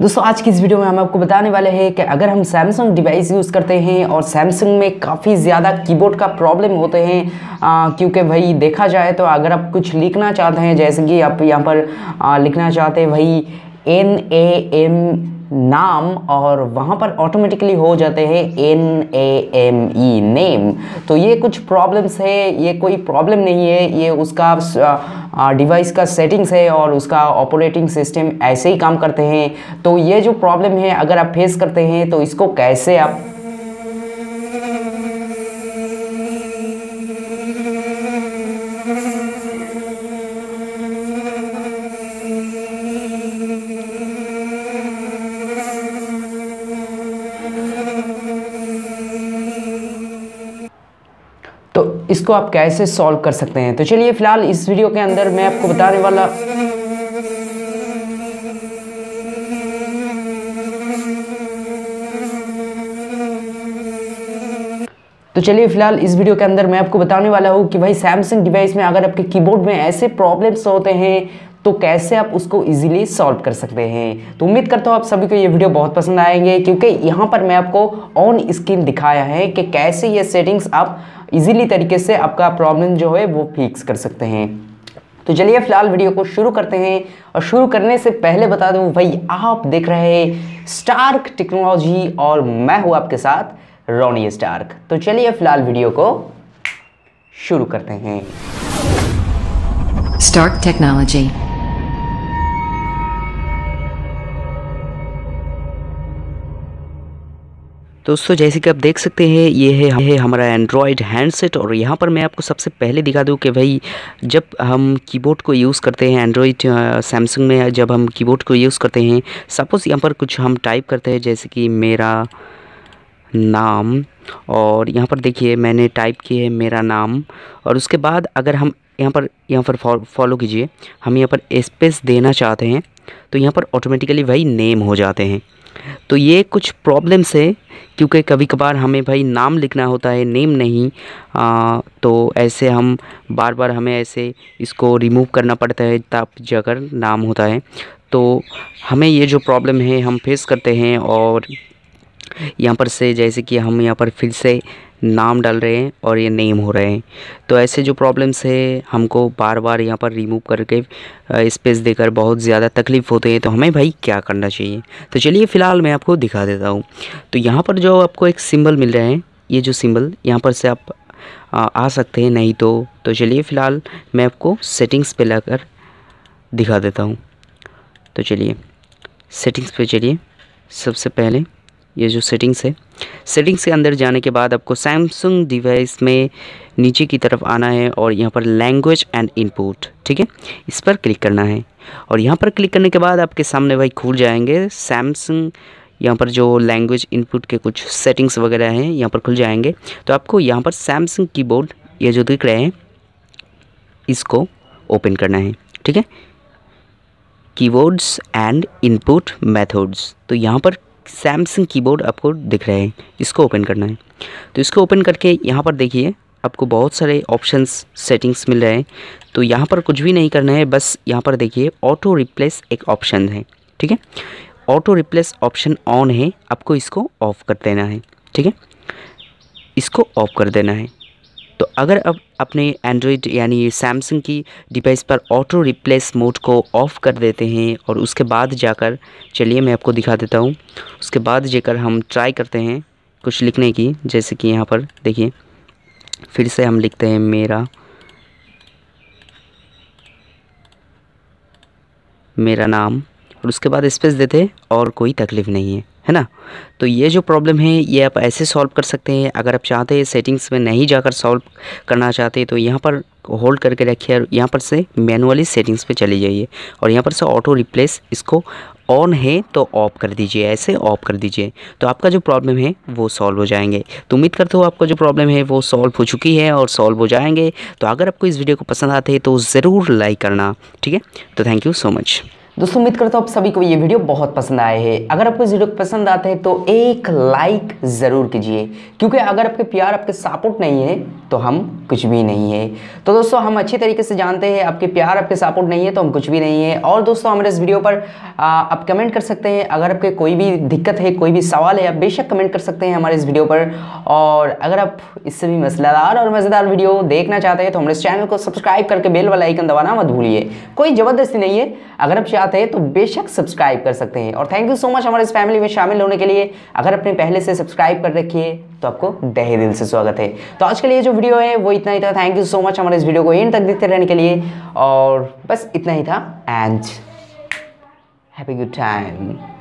दोस्तों आज की इस वीडियो में हम आपको बताने वाले हैं कि अगर हम सैमसंग डिवाइस यूज़ करते हैं और सैमसंग में काफ़ी ज़्यादा कीबोर्ड का प्रॉब्लम होते हैं क्योंकि भाई देखा जाए तो अगर आप कुछ लिखना चाहते हैं जैसे कि आप यहाँ पर आ, लिखना चाहते हैं भाई एन ए एम नाम और वहाँ पर ऑटोमेटिकली हो जाते हैं N A M E name तो ये कुछ प्रॉब्लम्स है ये कोई प्रॉब्लम नहीं है ये उसका डिवाइस का सेटिंग्स है और उसका ऑपरेटिंग सिस्टम ऐसे ही काम करते हैं तो ये जो प्रॉब्लम है अगर आप फेस करते हैं तो इसको कैसे आप तो इसको आप कैसे सॉल्व कर सकते हैं तो चलिए फिलहाल इस वीडियो के अंदर मैं आपको बताने वाला तो चलिए फिलहाल इस वीडियो के अंदर मैं आपको बताने वाला हूँ कि भाई सैमसंग डिवाइस में अगर आपके कीबोर्ड में ऐसे प्रॉब्लम्स होते हैं तो कैसे आप उसको इजीली सॉल्व कर सकते हैं तो उम्मीद करता हूँ आप सभी को ये वीडियो बहुत पसंद आएंगे क्योंकि यहाँ पर मैं आपको ऑन स्क्रीन दिखाया है कि कैसे ये सेटिंग्स आप इजीली तरीके से आपका प्रॉब्लम जो है वो फिक्स कर सकते हैं तो चलिए फिलहाल वीडियो को शुरू करते हैं और शुरू करने से पहले बता दूं भाई आप देख रहे हैं स्टार्क टेक्नोलॉजी और मैं हूं आपके साथ रोनी स्टार्क तो चलिए फिलहाल वीडियो को शुरू करते हैं स्टार्क टेक्नोलॉजी दोस्तों जैसे कि आप देख सकते हैं ये है है हमारा एंड्रॉयड हैंडसेट और यहाँ पर मैं आपको सबसे पहले दिखा दूँ कि भाई जब हम कीबोर्ड को यूज़ करते हैं एंड्रॉयड सैमसंग में जब हम कीबोर्ड को यूज़ करते हैं सपोज़ यहाँ पर कुछ हम टाइप करते हैं जैसे कि मेरा नाम और यहाँ पर देखिए मैंने टाइप किया है मेरा नाम और उसके बाद अगर हम यहाँ पर यहाँ पर फॉलो कीजिए हम यहाँ पर स्पेस देना चाहते हैं तो यहाँ पर ऑटोमेटिकली भाई नेम हो जाते हैं तो ये कुछ प्रॉब्लम्स है क्योंकि कभी कभार हमें भाई नाम लिखना होता है नेम नहीं आ, तो ऐसे हम बार बार हमें ऐसे इसको रिमूव करना पड़ता है तब जाकर नाम होता है तो हमें ये जो प्रॉब्लम है हम फेस करते हैं और यहाँ पर से जैसे कि हम यहाँ पर फिर से नाम डाल रहे हैं और ये नेम हो रहे हैं तो ऐसे जो प्रॉब्लम्स है हमको बार बार यहाँ पर रिमूव करके स्पेस देकर बहुत ज़्यादा तकलीफ़ होते हैं तो हमें भाई क्या करना चाहिए तो चलिए फ़िलहाल मैं आपको दिखा देता हूँ तो यहाँ पर जो आपको एक सिम्बल मिल रहे हैं ये जो सिम्बल यहाँ पर से आप आ, आ सकते हैं नहीं तो तो चलिए फ़िलहाल मैं आपको सेटिंग्स पे लाकर दिखा देता हूँ तो चलिए सेटिंग्स पे चलिए सबसे पहले ये जो सेटिंग्स है सेटिंग्स के अंदर जाने के बाद आपको सैमसंग डिवाइस में नीचे की तरफ आना है और यहाँ पर लैंग्वेज एंड इनपुट ठीक है इस पर क्लिक करना है और यहाँ पर क्लिक करने के बाद आपके सामने भाई खुल जाएंगे सैमसंग यहाँ पर जो लैंग्वेज इनपुट के कुछ सेटिंग्स वगैरह हैं यहाँ पर खुल जाएंगे तो आपको यहाँ पर सैमसंग कीबोर्ड ये जो दिख रहे हैं इसको ओपन करना है ठीक है कीबोर्ड्स एंड इनपुट मेथड्स तो यहाँ पर सैमसंग कीबोर्ड आपको दिख रहा है इसको ओपन करना है तो इसको ओपन करके यहाँ पर देखिए आपको बहुत सारे ऑप्शंस सेटिंग्स मिल रहे हैं तो यहाँ पर कुछ भी नहीं करना है बस यहाँ पर देखिए ऑटो रिप्लेस एक ऑप्शन है ठीक है ऑटो रिप्लेस ऑप्शन ऑन है आपको इसको ऑफ़ कर देना है ठीक है इसको ऑफ कर देना है तो अगर आप अपने एंड्रॉयड यानी सैमसंग की डिवाइस पर ऑटो रिप्लेस मोड को ऑफ़ कर देते हैं और उसके बाद जाकर चलिए मैं आपको दिखा देता हूँ उसके बाद जाकर हम ट्राई करते हैं कुछ लिखने की जैसे कि यहाँ पर देखिए फिर से हम लिखते हैं मेरा मेरा नाम और उसके बाद स्पेस देते और कोई तकलीफ़ नहीं है है ना तो ये जो प्रॉब्लम है ये आप ऐसे सॉल्व कर सकते हैं अगर आप चाहते हैं सेटिंग्स में नहीं जाकर सॉल्व करना चाहते तो यहाँ पर होल्ड करके रखिए और यहाँ पर से मैनुअली सेटिंग्स पे चले जाइए और यहाँ पर से ऑटो रिप्लेस इसको ऑन है तो ऑफ कर दीजिए ऐसे ऑफ कर दीजिए तो आपका जो प्रॉब्लम है वो सॉल्व हो जाएंगे तो उम्मीद करते हो आपका जो प्रॉब्लम है वो सॉल्व हो चुकी है और सॉल्व हो जाएंगे तो अगर आपको इस वीडियो को पसंद आते हैं तो ज़रूर लाइक करना ठीक है तो थैंक यू सो मच दोस्तों उम्मीद करता हूँ आप सभी को ये वीडियो बहुत पसंद आए है अगर आपको इस वीडियो पसंद आता है तो एक लाइक ज़रूर कीजिए क्योंकि अगर आपके प्यार आपके सपोर्ट नहीं है तो हम कुछ भी नहीं है तो दोस्तों हम अच्छे तरीके से जानते हैं आपके प्यार आपके सपोर्ट नहीं है तो हम कुछ भी नहीं है और दोस्तों हमारे इस वीडियो पर आप कमेंट कर सकते हैं अगर आपके कोई भी दिक्कत है कोई भी सवाल है आप बेशक कमेंट कर सकते हैं हमारे इस वीडियो पर और अगर आप इससे भी मसलेदार और मज़ेदार वीडियो देखना चाहते हैं तो हमारे इस चैनल को सब्सक्राइब करके बेल वाला आइकन दबाना मत भूलिए कोई ज़बरदस्ती नहीं है अगर आप साथ है तो बेशक सब्सक्राइब कर सकते हैं और थैंक यू सो मच हमारे इस फैमिली में शामिल होने के लिए अगर अपने पहले से सब्सक्राइब कर रखिए तो आपको दहे दिल से स्वागत है तो आज के लिए जो वीडियो है वो इतना ही था थैंक यू सो मच हमारे इस वीडियो को एंड तक देखते रहने के लिए और बस इतना ही था एंड हैप्पी गुड टाइम